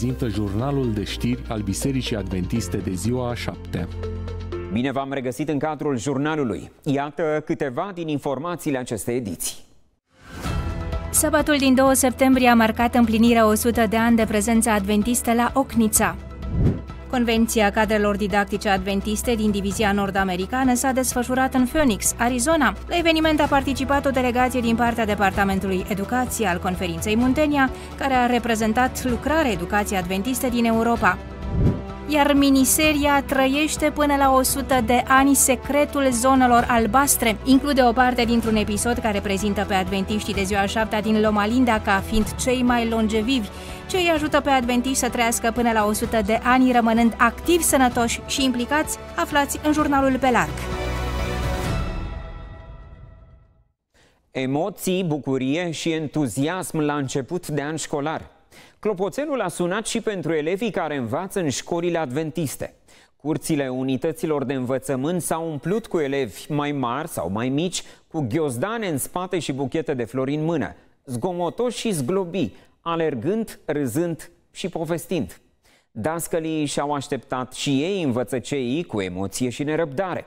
prezintă jurnalul de știri al Bisericii Adventiste de ziua a șaptea. Bine v-am regăsit în cadrul jurnalului. Iată câteva din informațiile acestei ediții. Sabatul din 2 septembrie a marcat împlinirea 100 de ani de prezența adventistă la Ocnița. Convenția cadrelor didactice adventiste din Divizia Nord-Americană s-a desfășurat în Phoenix, Arizona. La eveniment a participat o delegație din partea Departamentului Educație al Conferinței Muntenia, care a reprezentat lucrarea educației adventiste din Europa iar miniseria trăiește până la 100 de ani secretul zonelor albastre. Include o parte dintr-un episod care prezintă pe adventiștii de ziua 7 din Loma Linda ca fiind cei mai longevivi, ce îi ajută pe adventiști să trăiască până la 100 de ani rămânând activi, sănătoși și implicați, aflați în jurnalul pe larg. Emoții, bucurie și entuziasm la început de an școlar – Clopoțelul a sunat și pentru elevii care învață în școlile adventiste. Curțile unităților de învățământ s-au umplut cu elevi mai mari sau mai mici, cu ghiozdane în spate și buchete de flori în mână, zgomotoși și zglobi, alergând, râzând și povestind. Dascălii și-au așteptat și ei învățăceii cu emoție și nerăbdare.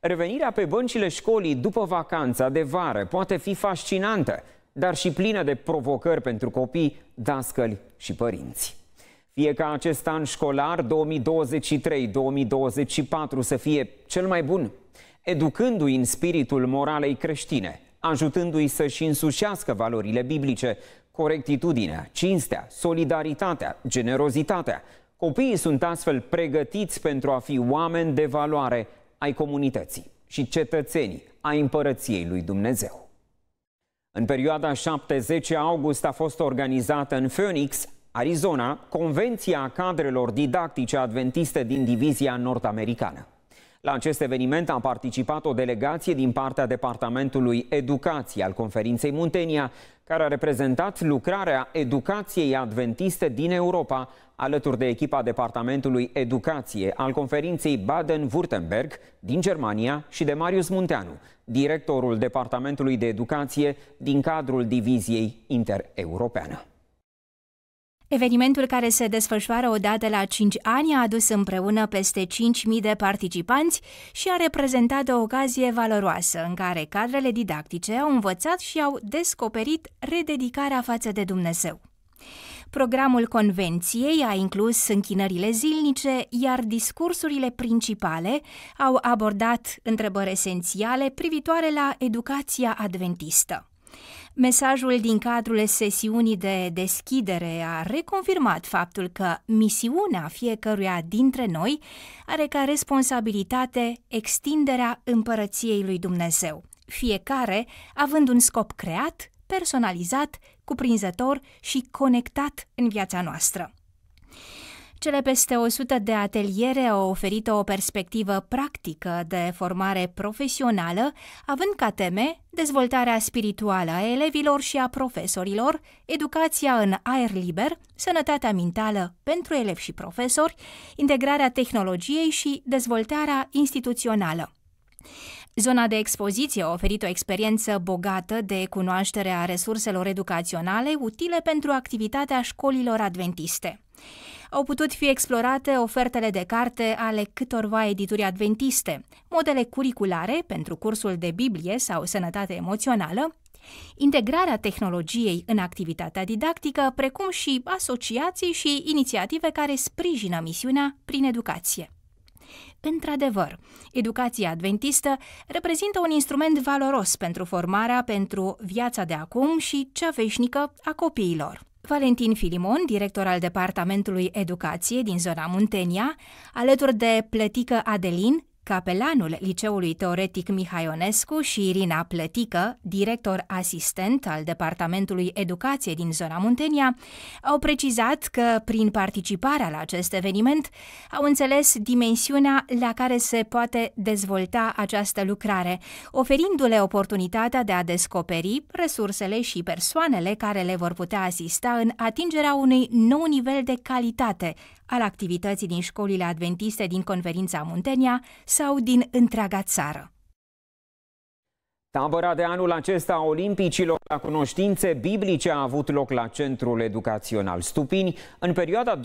Revenirea pe băncile școlii după vacanța de vară poate fi fascinantă, dar și plină de provocări pentru copii, dascăli și părinți. Fie ca acest an școlar 2023-2024 să fie cel mai bun, educându-i în spiritul moralei creștine, ajutându-i să-și însușească valorile biblice, corectitudinea, cinstea, solidaritatea, generozitatea. Copiii sunt astfel pregătiți pentru a fi oameni de valoare ai comunității și cetățenii ai împărăției lui Dumnezeu. În perioada 7-10 august a fost organizată în Phoenix, Arizona, Convenția Cadrelor Didactice Adventiste din Divizia Nord-Americană. La acest eveniment a participat o delegație din partea Departamentului Educație al Conferinței Muntenia, care a reprezentat lucrarea educației adventiste din Europa, alături de echipa Departamentului Educație al conferinței Baden-Württemberg din Germania și de Marius Munteanu, directorul Departamentului de Educație din cadrul Diviziei Intereuropeană. Evenimentul care se desfășoară odată la 5 ani a adus împreună peste 5.000 de participanți și a reprezentat o ocazie valoroasă în care cadrele didactice au învățat și au descoperit rededicarea față de Dumnezeu. Programul convenției a inclus închinările zilnice, iar discursurile principale au abordat întrebări esențiale privitoare la educația adventistă. Mesajul din cadrul sesiunii de deschidere a reconfirmat faptul că misiunea fiecăruia dintre noi are ca responsabilitate extinderea împărăției lui Dumnezeu, fiecare având un scop creat, personalizat cuprinzător și conectat în viața noastră. Cele peste 100 de ateliere au oferit o perspectivă practică de formare profesională, având ca teme dezvoltarea spirituală a elevilor și a profesorilor, educația în aer liber, sănătatea mentală pentru elevi și profesori, integrarea tehnologiei și dezvoltarea instituțională. Zona de expoziție a oferit o experiență bogată de cunoaștere a resurselor educaționale utile pentru activitatea școlilor adventiste. Au putut fi explorate ofertele de carte ale câtorva edituri adventiste, modele curriculare pentru cursul de Biblie sau sănătate emoțională, integrarea tehnologiei în activitatea didactică, precum și asociații și inițiative care sprijină misiunea prin educație. Într-adevăr, educația adventistă reprezintă un instrument valoros pentru formarea pentru viața de acum și cea veșnică a copiilor. Valentin Filimon, director al Departamentului Educație din zona Muntenia, alături de Plătică Adelin, Capelanul Liceului Teoretic Mihaionescu și Irina Plătică, director asistent al Departamentului Educație din zona Muntenia, au precizat că, prin participarea la acest eveniment, au înțeles dimensiunea la care se poate dezvolta această lucrare, oferindu-le oportunitatea de a descoperi resursele și persoanele care le vor putea asista în atingerea unui nou nivel de calitate al activității din școlile adventiste din Conferința Muntenia sau din întreaga țară. Tabăra de anul acesta a Olimpicilor la cunoștințe biblice a avut loc la Centrul Educațional Stupini în perioada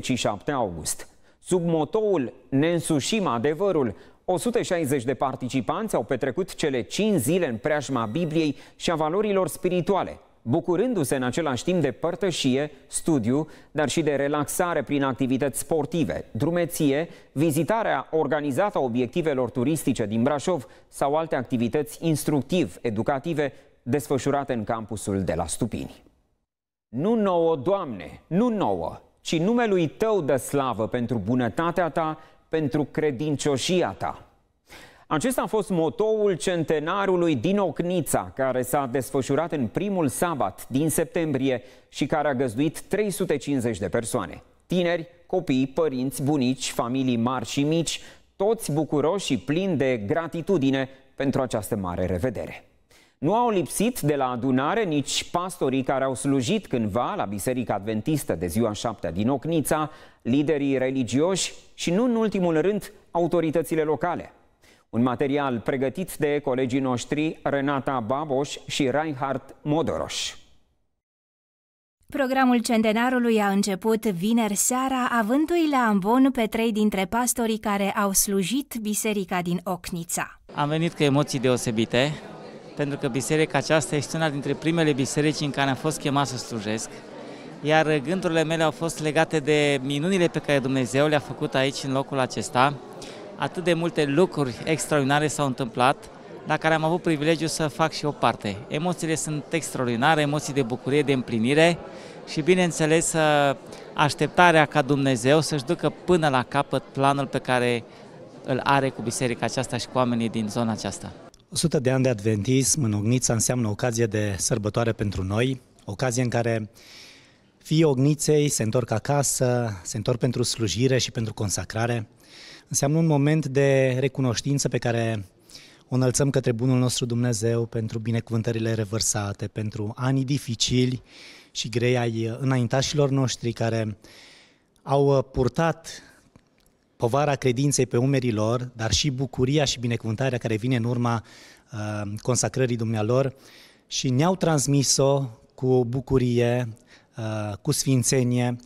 22-27 august. Sub motoul Ne însușim adevărul, 160 de participanți au petrecut cele 5 zile în preajma Bibliei și a valorilor spirituale – bucurându-se în același timp de părtășie, studiu, dar și de relaxare prin activități sportive, drumeție, vizitarea organizată a obiectivelor turistice din Brașov sau alte activități instructiv-educative desfășurate în campusul de la Stupini. Nu nouă, Doamne, nu nouă, ci numelui Tău de slavă pentru bunătatea Ta, pentru credincioșia Ta. Acesta a fost motoul centenarului din Ocnița, care s-a desfășurat în primul sabat din septembrie și care a găzduit 350 de persoane. Tineri, copii, părinți, bunici, familii mari și mici, toți bucuroși și plini de gratitudine pentru această mare revedere. Nu au lipsit de la adunare nici pastorii care au slujit cândva la Biserica Adventistă de ziua 7 din Ocnița, liderii religioși și, nu în ultimul rând, autoritățile locale. Un material pregătit de colegii noștri Renata Baboș și Reinhard Modoroș. Programul centenarului a început vineri seara, avându-i la ambon pe trei dintre pastorii care au slujit biserica din Ocnița. Am venit cu emoții deosebite, pentru că biserica aceasta este una dintre primele biserici în care am fost chemat să slujesc, iar gândurile mele au fost legate de minunile pe care Dumnezeu le-a făcut aici, în locul acesta, atât de multe lucruri extraordinare s-au întâmplat, la care am avut privilegiu să fac și o parte. Emoțiile sunt extraordinare, emoții de bucurie, de împlinire și, bineînțeles, așteptarea ca Dumnezeu să-și ducă până la capăt planul pe care îl are cu biserica aceasta și cu oamenii din zona aceasta. 100 de ani de adventism în Ognița înseamnă ocazie de sărbătoare pentru noi, ocazie în care fiii Ogniței se întorc acasă, se întorc pentru slujire și pentru consacrare, Înseamnă un moment de recunoștință pe care o înălțăm către Bunul nostru Dumnezeu pentru binecuvântările revărsate, pentru anii dificili și grei ai înaintașilor noștri care au uh, purtat povara credinței pe umerii lor, dar și bucuria și binecuvântarea care vine în urma uh, consacrării dumnealor și ne-au transmis-o cu bucurie, uh, cu sfințenie,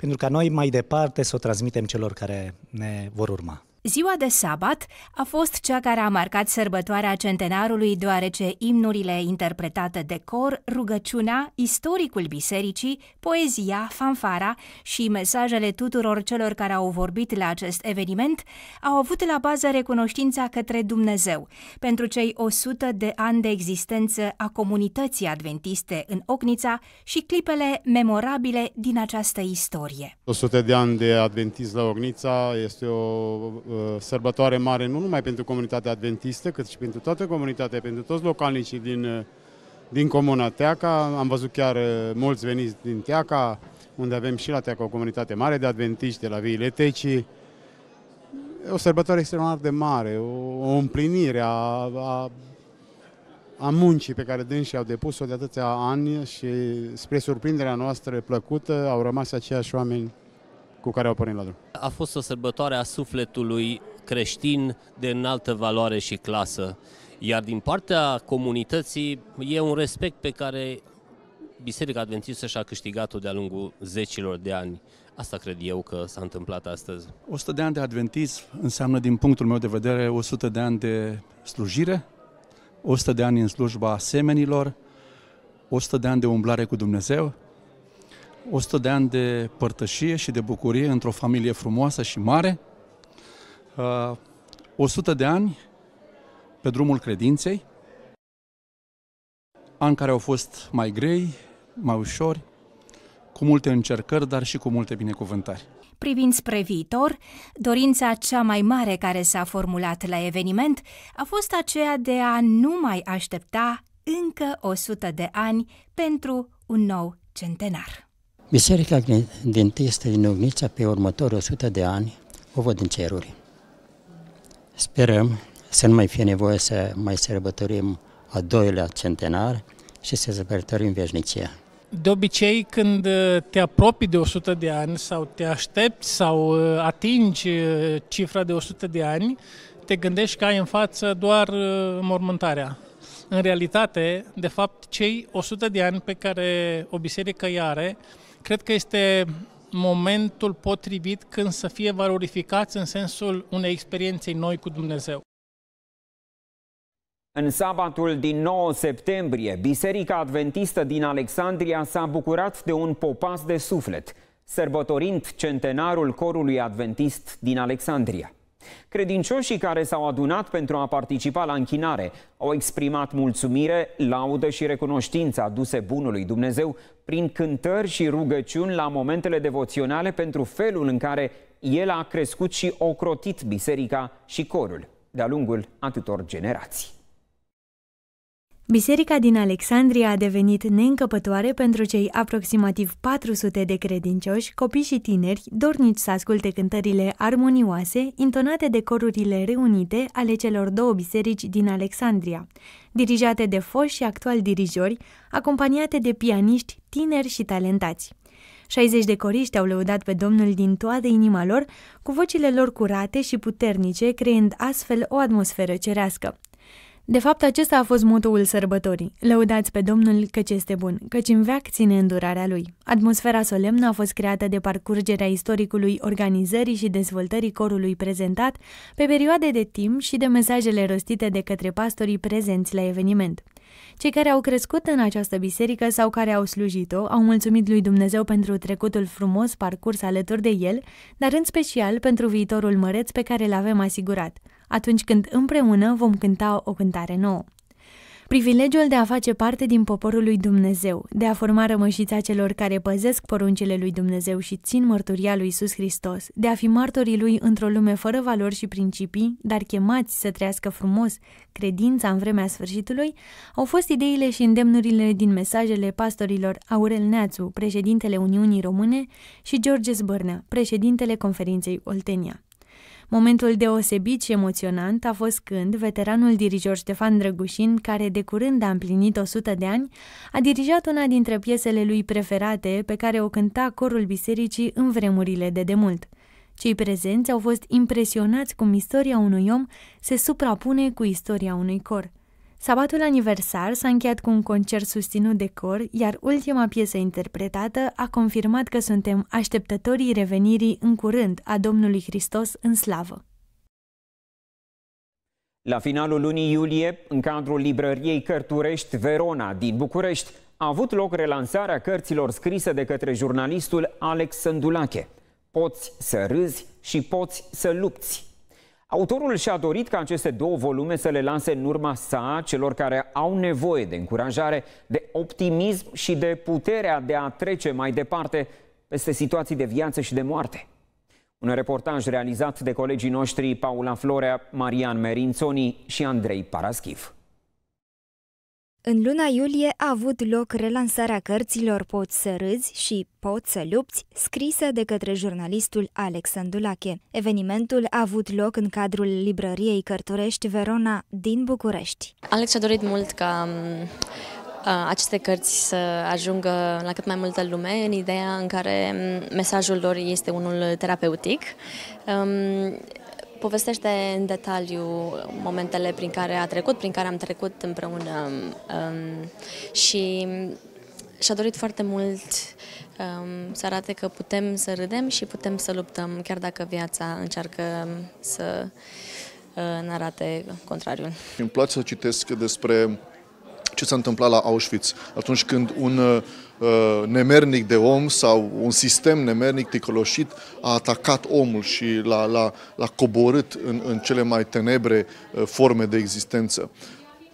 pentru ca noi mai departe să o transmitem celor care ne vor urma. Ziua de sabat a fost cea care a marcat sărbătoarea centenarului, deoarece imnurile interpretate de cor, rugăciunea, istoricul bisericii, poezia, fanfara și mesajele tuturor celor care au vorbit la acest eveniment au avut la bază recunoștința către Dumnezeu pentru cei 100 de ani de existență a comunității adventiste în Ocnița și clipele memorabile din această istorie. 100 de ani de adventist la Ocnița este o Uh, sărbătoare mare nu numai pentru comunitatea adventistă, cât și pentru toată comunitatea, pentru toți localnicii din, uh, din comuna Teaca. Am văzut chiar uh, mulți veniți din Teaca, unde avem și la Teaca o comunitate mare de adventiști, de la Viile Tecii. O sărbătoare extraordinar de mare, o, o împlinire a, a, a muncii pe care dânsii au depus-o de atâția ani și spre surprinderea noastră plăcută au rămas aceiași oameni cu care au pornit la drum. A fost o sărbătoare a sufletului creștin de înaltă valoare și clasă. Iar din partea comunității e un respect pe care Biserica Adventistă și-a câștigat-o de-a lungul zecilor de ani. Asta cred eu că s-a întâmplat astăzi. 100 de ani de adventism înseamnă, din punctul meu de vedere, 100 de ani de slujire, 100 de ani în slujba semenilor, 100 de ani de umblare cu Dumnezeu, 100 de ani de părtășie și de bucurie într-o familie frumoasă și mare, 100 uh, de ani pe drumul credinței, ani care au fost mai grei, mai ușori, cu multe încercări, dar și cu multe binecuvântări. Privind spre viitor, dorința cea mai mare care s-a formulat la eveniment a fost aceea de a nu mai aștepta încă 100 de ani pentru un nou centenar. Biserica Adventistă din Ognița pe următorii 100 de ani o văd în ceruri. Sperăm să nu mai fie nevoie să mai sărbătorim a doilea centenar și să sărbătorim veșnicia. De obicei, când uh, te apropii de 100 de ani sau te aștepți sau uh, atingi uh, cifra de 100 de ani, te gândești că ai în față doar mormântarea. În realitate, de fapt, cei 100 de ani pe care o biserică îi are Cred că este momentul potrivit când să fie valorificați în sensul unei experienței noi cu Dumnezeu. În sabatul din 9 septembrie, Biserica Adventistă din Alexandria s-a bucurat de un popas de suflet, sărbătorind centenarul corului adventist din Alexandria. Credincioșii care s-au adunat pentru a participa la închinare au exprimat mulțumire, laudă și recunoștință aduse bunului Dumnezeu prin cântări și rugăciuni la momentele devoționale pentru felul în care el a crescut și ocrotit biserica și corul de-a lungul atâtor generații. Biserica din Alexandria a devenit neîncăpătoare pentru cei aproximativ 400 de credincioși, copii și tineri, dornici să asculte cântările armonioase intonate de corurile reunite ale celor două biserici din Alexandria, dirijate de foși și actual dirijori, acompaniate de pianiști tineri și talentați. 60 de coriști au lăudat pe Domnul din toată inima lor, cu vocile lor curate și puternice, creând astfel o atmosferă cerească. De fapt, acesta a fost motoul sărbătorii. Lăudați pe Domnul căci este bun, căci în veac ține îndurarea lui. Atmosfera solemnă a fost creată de parcurgerea istoricului organizării și dezvoltării corului prezentat pe perioade de timp și de mesajele rostite de către pastorii prezenți la eveniment. Cei care au crescut în această biserică sau care au slujit-o au mulțumit lui Dumnezeu pentru trecutul frumos parcurs alături de el, dar în special pentru viitorul măreț pe care l-avem asigurat – atunci când împreună vom cânta o cântare nouă. Privilegiul de a face parte din poporul lui Dumnezeu, de a forma rămășița celor care păzesc poruncile lui Dumnezeu și țin mărturia lui Isus Hristos, de a fi martorii lui într-o lume fără valori și principii, dar chemați să trăiască frumos credința în vremea sfârșitului, au fost ideile și îndemnurile din mesajele pastorilor Aurel Neațu, președintele Uniunii Române, și George Zbârnea, președintele Conferinței Oltenia. Momentul deosebit și emoționant a fost când veteranul dirijor Ștefan Drăgușin, care de curând a împlinit 100 de ani, a dirijat una dintre piesele lui preferate pe care o cânta corul bisericii în vremurile de demult. Cei prezenți au fost impresionați cum istoria unui om se suprapune cu istoria unui cor – Sabatul aniversar s-a încheiat cu un concert susținut de cor, iar ultima piesă interpretată a confirmat că suntem așteptătorii revenirii în curând a Domnului Hristos în slavă. La finalul lunii iulie, în cadrul librăriei Cărturești Verona din București, a avut loc relansarea cărților scrise de către jurnalistul Alex Sândulache. Poți să râzi și poți să lupți Autorul și-a dorit ca aceste două volume să le lanse în urma sa celor care au nevoie de încurajare, de optimism și de puterea de a trece mai departe peste situații de viață și de moarte. Un reportaj realizat de colegii noștri Paula Florea, Marian Merințoni și Andrei Paraschiv. În luna iulie a avut loc relansarea cărților Poți să râzi și Poți să lupți, scrisă de către jurnalistul Alexandru Lache. Evenimentul a avut loc în cadrul librăriei Cărturești Verona din București. Alex a dorit mult ca mm, aceste cărți să ajungă la cât mai multă lume, în ideea în care mm, mesajul lor este unul terapeutic povestește în detaliu momentele prin care a trecut, prin care am trecut împreună um, și și-a dorit foarte mult um, să arate că putem să râdem și putem să luptăm, chiar dacă viața încearcă um, să uh, ne arate contrariul. Îmi place să citesc despre ce s-a întâmplat la Auschwitz, atunci când un uh, Uh, nemernic de om sau un sistem nemernic ticoloșit a atacat omul și l-a, l-a, l-a coborât în, în cele mai tenebre uh, forme de existență.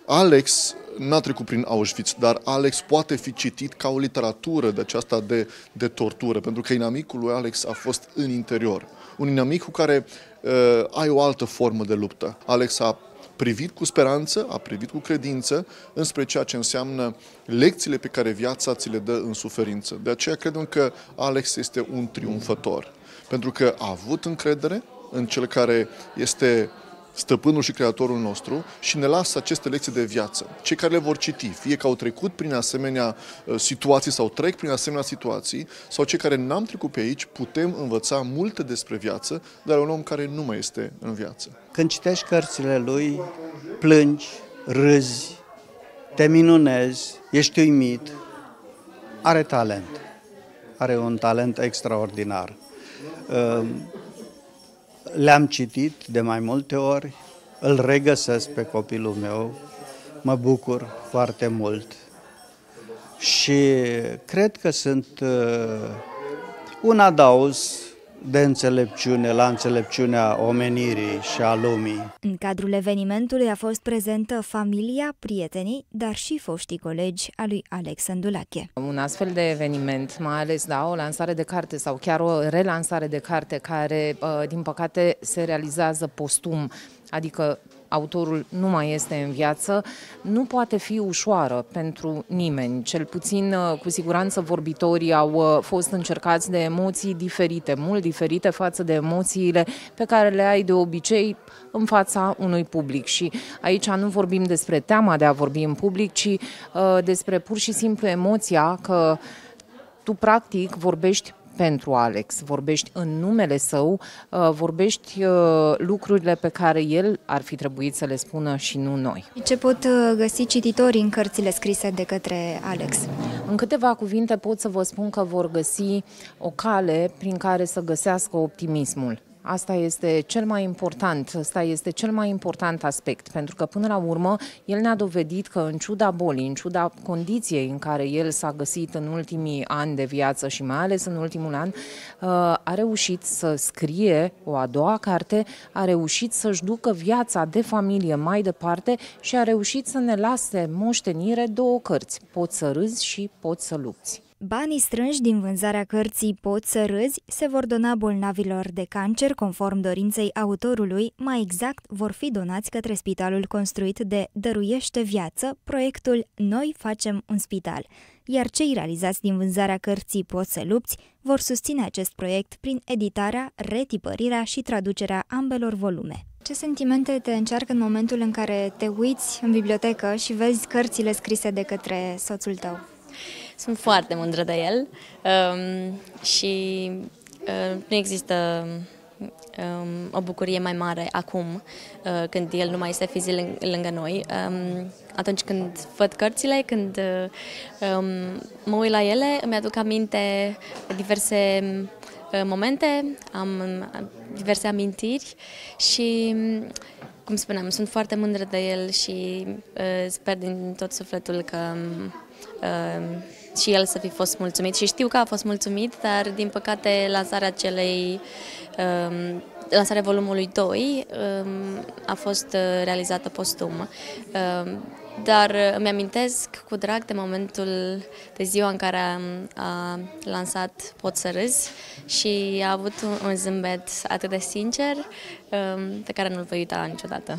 Alex n-a trecut prin Auschwitz, dar Alex poate fi citit ca o literatură de aceasta de, de tortură, pentru că inamicul lui Alex a fost în interior. Un inamic cu care uh, ai o altă formă de luptă. Alex a privit cu speranță, a privit cu credință înspre ceea ce înseamnă lecțiile pe care viața ți le dă în suferință. De aceea credem că Alex este un triumfător, pentru că a avut încredere în cel care este stăpânul și creatorul nostru și ne lasă aceste lecții de viață. Cei care le vor citi, fie că au trecut prin asemenea uh, situații sau trec prin asemenea situații, sau cei care n-am trecut pe aici, putem învăța multe despre viață, dar un om care nu mai este în viață. Când citești cărțile lui, plângi, râzi, te minunezi, ești uimit, are talent. Are un talent extraordinar. Uh, le-am citit de mai multe ori, îl regăsesc pe copilul meu, mă bucur foarte mult și cred că sunt uh, un adaus de înțelepciune la înțelepciunea omenirii și a lumii. În cadrul evenimentului a fost prezentă familia, prietenii, dar și foștii colegi a lui Alex Îndulache. Un astfel de eveniment, mai ales da, o lansare de carte sau chiar o relansare de carte care, uh, din păcate, se realizează postum, adică autorul nu mai este în viață, nu poate fi ușoară pentru nimeni. Cel puțin, uh, cu siguranță, vorbitorii au uh, fost încercați de emoții diferite, mult diferite față de emoțiile pe care le ai de obicei în fața unui public. Și aici nu vorbim despre teama de a vorbi în public, ci uh, despre pur și simplu emoția că tu practic vorbești pentru Alex, vorbești în numele său, uh, vorbești uh, lucrurile pe care el ar fi trebuit să le spună și nu noi. Ce pot uh, găsi cititorii în cărțile scrise de către Alex? În câteva cuvinte pot să vă spun că vor găsi o cale prin care să găsească optimismul. Asta este cel mai important, asta este cel mai important aspect, pentru că până la urmă el ne-a dovedit că în ciuda bolii, în ciuda condiției în care el s-a găsit în ultimii ani de viață și mai ales în ultimul an, uh, a reușit să scrie o a doua carte, a reușit să-și ducă viața de familie mai departe și a reușit să ne lase moștenire două cărți, Poți să râzi și Poți să lupți. Banii strânși din vânzarea cărții Pot să râzi se vor dona bolnavilor de cancer conform dorinței autorului, mai exact vor fi donați către spitalul construit de Dăruiește Viață, proiectul Noi facem un spital, iar cei realizați din vânzarea cărții Pot să lupți vor susține acest proiect prin editarea, retipărirea și traducerea ambelor volume. Ce sentimente te încearcă în momentul în care te uiți în bibliotecă și vezi cărțile scrise de către soțul tău? Sunt foarte mândră de el um, și uh, nu există um, o bucurie mai mare acum, uh, când el nu mai este fizic lângă noi. Um, atunci când văd cărțile, când uh, um, mă uit la ele, îmi aduc aminte diverse uh, momente, am diverse amintiri și, cum spuneam, sunt foarte mândră de el și uh, sper din tot sufletul că uh, și el să fi fost mulțumit și știu că a fost mulțumit, dar din păcate lansarea acelei um, lansarea volumului 2 um, a fost uh, realizată postum. Um, dar îmi amintesc cu drag de momentul de ziua în care a, a lansat Pot să râzi și a avut un, un zâmbet atât de sincer um, pe care nu-l voi uita niciodată.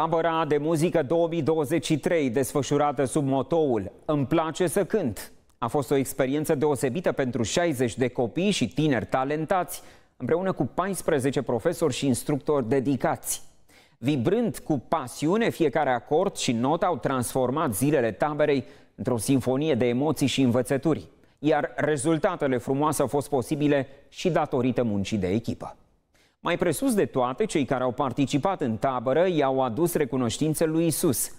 Tabăra de muzică 2023, desfășurată sub motoul Îmi place să cânt, a fost o experiență deosebită pentru 60 de copii și tineri talentați, împreună cu 14 profesori și instructori dedicați. Vibrând cu pasiune, fiecare acord și notă au transformat zilele taberei într-o sinfonie de emoții și învățături, iar rezultatele frumoase au fost posibile și datorită muncii de echipă. Mai presus de toate, cei care au participat în tabără i-au adus recunoștință lui Isus,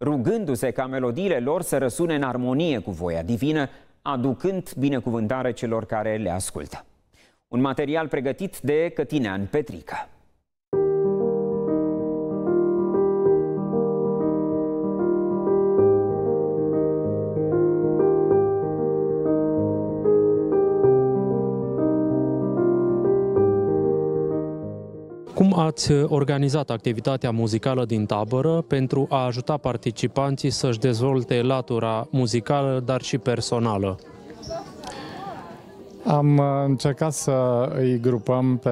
rugându-se ca melodiile lor să răsune în armonie cu voia divină, aducând binecuvântare celor care le ascultă. Un material pregătit de Cătinean Petrică. ați organizat activitatea muzicală din tabără pentru a ajuta participanții să-și dezvolte latura muzicală, dar și personală. Am uh, încercat să îi grupăm pe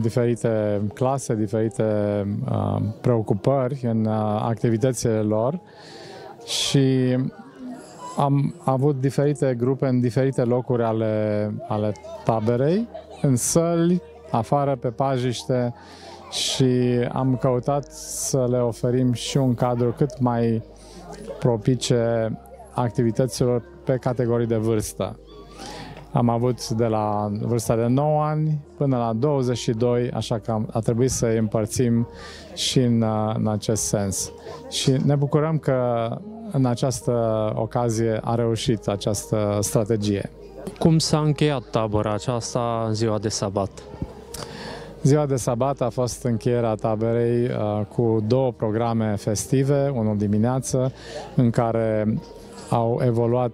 diferite clase, diferite uh, preocupări în uh, activitățile lor și am avut diferite grupe în diferite locuri ale, ale taberei, în săli, afară, pe pajiște și am căutat să le oferim și un cadru cât mai propice activităților pe categorii de vârstă. Am avut de la vârsta de 9 ani până la 22, așa că a trebuit să îi împărțim și în, în acest sens. Și ne bucurăm că în această ocazie a reușit această strategie. Cum s-a încheiat tabăra aceasta în ziua de sabat? Ziua de sabat a fost încheierea taberei uh, cu două programe festive, unul dimineață, în care au evoluat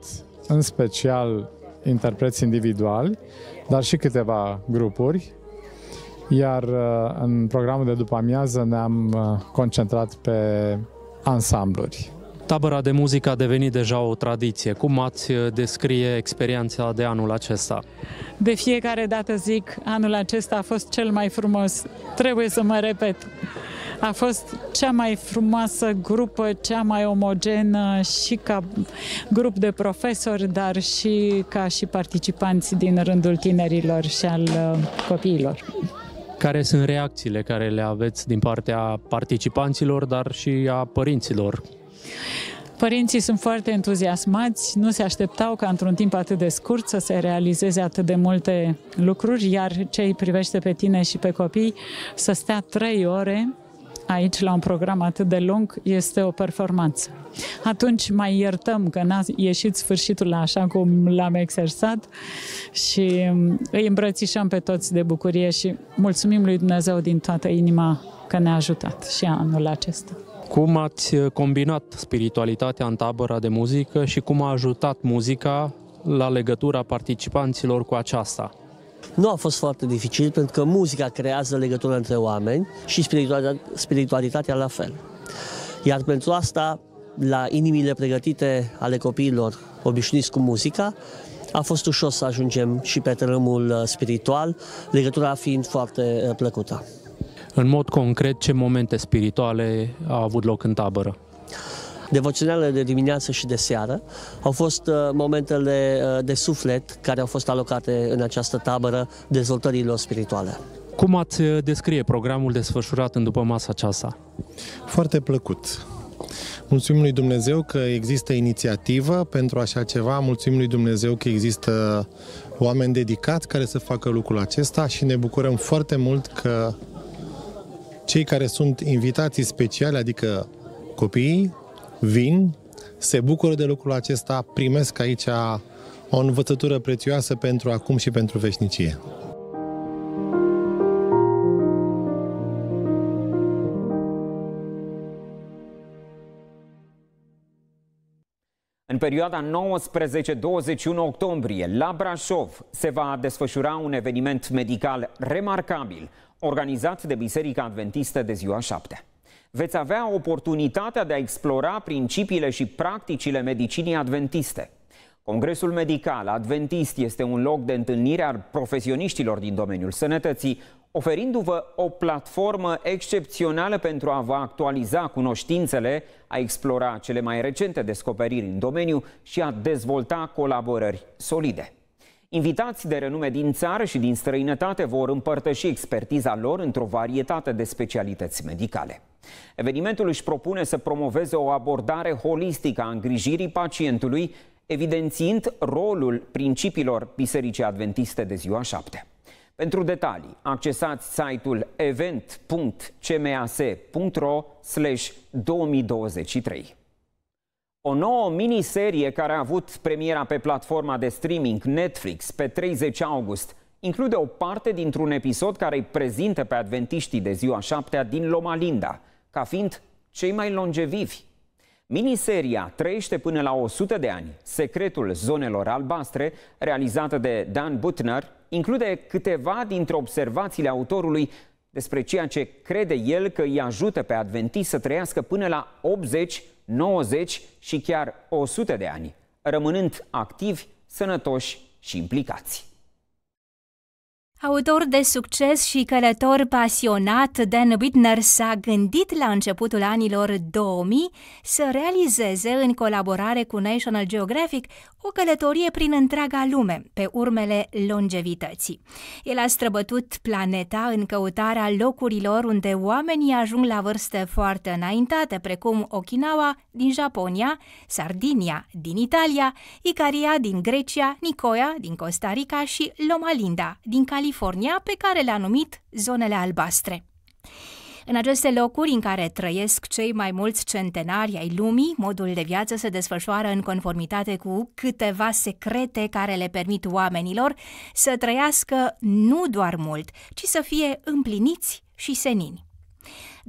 în special interpreți individuali, dar și câteva grupuri, iar uh, în programul de după amiază ne-am uh, concentrat pe ansambluri. Tabăra de muzică a devenit deja o tradiție. Cum ați uh, descrie experiența de anul acesta? De fiecare dată zic, anul acesta a fost cel mai frumos. Trebuie să mă repet. A fost cea mai frumoasă grupă, cea mai omogenă și ca grup de profesori, dar și ca și participanți din rândul tinerilor și al uh, copiilor. Care sunt reacțiile care le aveți din partea participanților, dar și a părinților? Părinții sunt foarte entuziasmați, nu se așteptau ca într-un timp atât de scurt să se realizeze atât de multe lucruri, iar ce îi privește pe tine și pe copii să stea trei ore aici la un program atât de lung este o performanță. Atunci mai iertăm că n-a ieșit sfârșitul la așa cum l-am exersat și îi îmbrățișăm pe toți de bucurie și mulțumim lui Dumnezeu din toată inima că ne-a ajutat și anul acesta. Cum ați uh, combinat spiritualitatea în tabăra de muzică și cum a ajutat muzica la legătura participanților cu aceasta? Nu a fost foarte dificil pentru că muzica creează legătura între oameni și spiritualitatea, spiritualitatea la fel. Iar pentru asta, la inimile pregătite ale copiilor obișnuiți cu muzica, a fost ușor să ajungem și pe tărâmul uh, spiritual, legătura fiind foarte uh, plăcută în mod concret ce momente spirituale au avut loc în tabără. Devoționalele de dimineață și de seară au fost uh, momentele uh, de suflet care au fost alocate în această tabără dezvoltărilor spirituale. Cum ați uh, descrie programul desfășurat în după masa aceasta? Foarte plăcut. Mulțumim lui Dumnezeu că există inițiativă pentru așa ceva, mulțumim lui Dumnezeu că există oameni dedicați care să facă lucrul acesta și ne bucurăm foarte mult că cei care sunt invitații speciale, adică copiii, vin, se bucură de lucrul acesta, primesc aici o învățătură prețioasă pentru acum și pentru veșnicie. În perioada 19-21 octombrie, la Brașov, se va desfășura un eveniment medical remarcabil, organizat de Biserica Adventistă de ziua 7. Veți avea oportunitatea de a explora principiile și practicile medicinii adventiste. Congresul Medical Adventist este un loc de întâlnire al profesioniștilor din domeniul sănătății, oferindu-vă o platformă excepțională pentru a vă actualiza cunoștințele, a explora cele mai recente descoperiri în domeniu și a dezvolta colaborări solide. Invitați de renume din țară și din străinătate vor împărtăși expertiza lor într-o varietate de specialități medicale. Evenimentul își propune să promoveze o abordare holistică a îngrijirii pacientului, evidențiind rolul principiilor Bisericii Adventiste de ziua 7. Pentru detalii, accesați site-ul event.cmas.ro/2023. O nouă miniserie care a avut premiera pe platforma de streaming Netflix pe 30 august include o parte dintr-un episod care îi prezintă pe adventiștii de ziua șaptea din Loma Linda, ca fiind cei mai longevivi. Miniseria trăiește până la 100 de ani. Secretul zonelor albastre, realizată de Dan Butner, include câteva dintre observațiile autorului despre ceea ce crede el că îi ajută pe adventiști să trăiască până la 80 90 și chiar 100 de ani, rămânând activi, sănătoși și implicați. Autor de succes și călător pasionat, Dan Whitner s-a gândit la începutul anilor 2000 să realizeze, în colaborare cu National Geographic, o călătorie prin întreaga lume, pe urmele longevității. El a străbătut planeta în căutarea locurilor unde oamenii ajung la vârste foarte înaintate, precum Okinawa din Japonia, Sardinia din Italia, Icaria din Grecia, Nicoia din Costa Rica și Loma Linda din California. California, pe care le-a numit zonele albastre. În aceste locuri în care trăiesc cei mai mulți centenari ai lumii, modul de viață se desfășoară în conformitate cu câteva secrete care le permit oamenilor să trăiască nu doar mult, ci să fie împliniți și senini.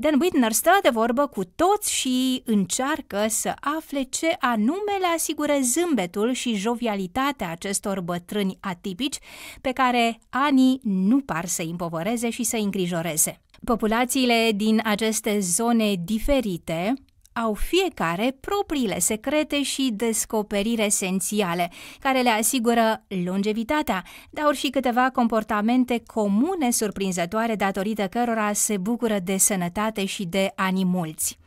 Dan Whitner stă de vorbă cu toți și încearcă să afle ce anume le asigură zâmbetul și jovialitatea acestor bătrâni atipici pe care anii nu par să împovăreze și să îngrijoreze. Populațiile din aceste zone diferite au fiecare propriile secrete și descoperiri esențiale, care le asigură longevitatea, dar și câteva comportamente comune surprinzătoare datorită cărora se bucură de sănătate și de ani mulți.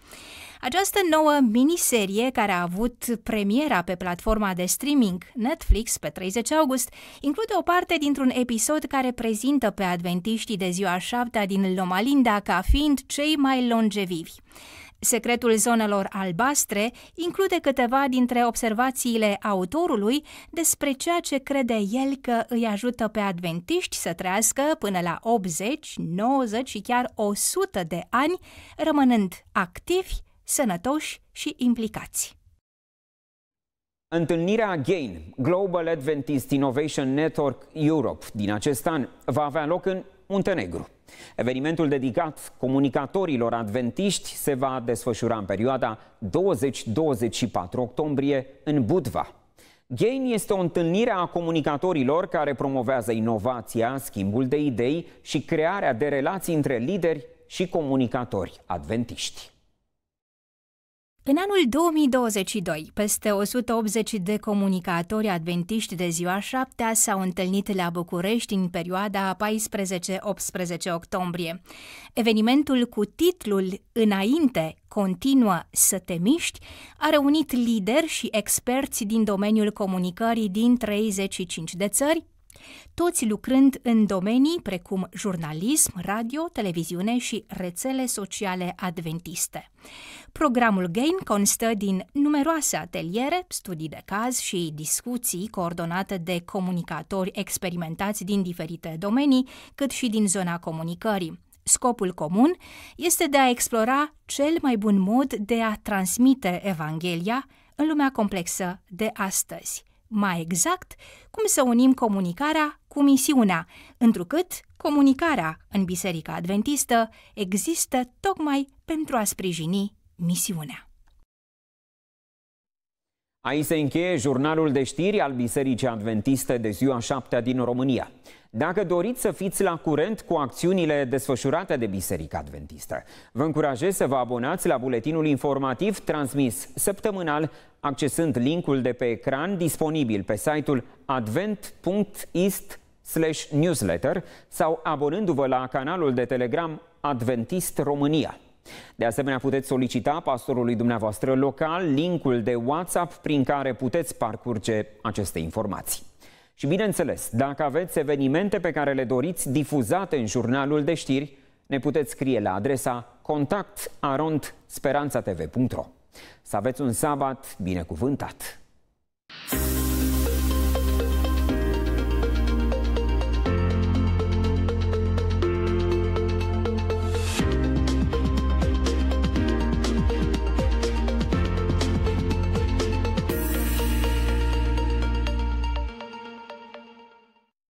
Această nouă miniserie, care a avut premiera pe platforma de streaming Netflix pe 30 august, include o parte dintr-un episod care prezintă pe adventiștii de ziua șaptea din Loma Linda ca fiind cei mai longevivi. Secretul zonelor albastre include câteva dintre observațiile autorului despre ceea ce crede el că îi ajută pe adventiști să trăiască până la 80, 90 și chiar 100 de ani, rămânând activi, sănătoși și implicați. Întâlnirea GAIN, Global Adventist Innovation Network Europe, din acest an, va avea loc în Muntenegru. Evenimentul dedicat comunicatorilor adventiști se va desfășura în perioada 20-24 octombrie în Budva. Gain este o întâlnire a comunicatorilor care promovează inovația, schimbul de idei și crearea de relații între lideri și comunicatori adventiști. În anul 2022, peste 180 de comunicatori adventiști de ziua 7 s-au întâlnit la București în perioada 14-18 octombrie. Evenimentul cu titlul Înainte, continuă să te miști a reunit lideri și experți din domeniul comunicării din 35 de țări, toți lucrând în domenii precum jurnalism, radio, televiziune și rețele sociale adventiste. Programul GAIN constă din numeroase ateliere, studii de caz și discuții coordonate de comunicatori experimentați din diferite domenii, cât și din zona comunicării. Scopul comun este de a explora cel mai bun mod de a transmite Evanghelia în lumea complexă de astăzi. Mai exact, cum să unim comunicarea cu misiunea, întrucât comunicarea în Biserica Adventistă există tocmai pentru a sprijini misiunea. Aici se încheie jurnalul de știri al Bisericii Adventiste de ziua 7 din România. Dacă doriți să fiți la curent cu acțiunile desfășurate de Biserica Adventistă, vă încurajez să vă abonați la buletinul informativ transmis săptămânal, accesând linkul de pe ecran disponibil pe site-ul advent.ist newsletter sau abonându-vă la canalul de Telegram Adventist România. De asemenea, puteți solicita pastorului dumneavoastră local linkul de WhatsApp prin care puteți parcurge aceste informații. Și bineînțeles, dacă aveți evenimente pe care le doriți difuzate în jurnalul de știri, ne puteți scrie la adresa contact Să aveți un sabat binecuvântat!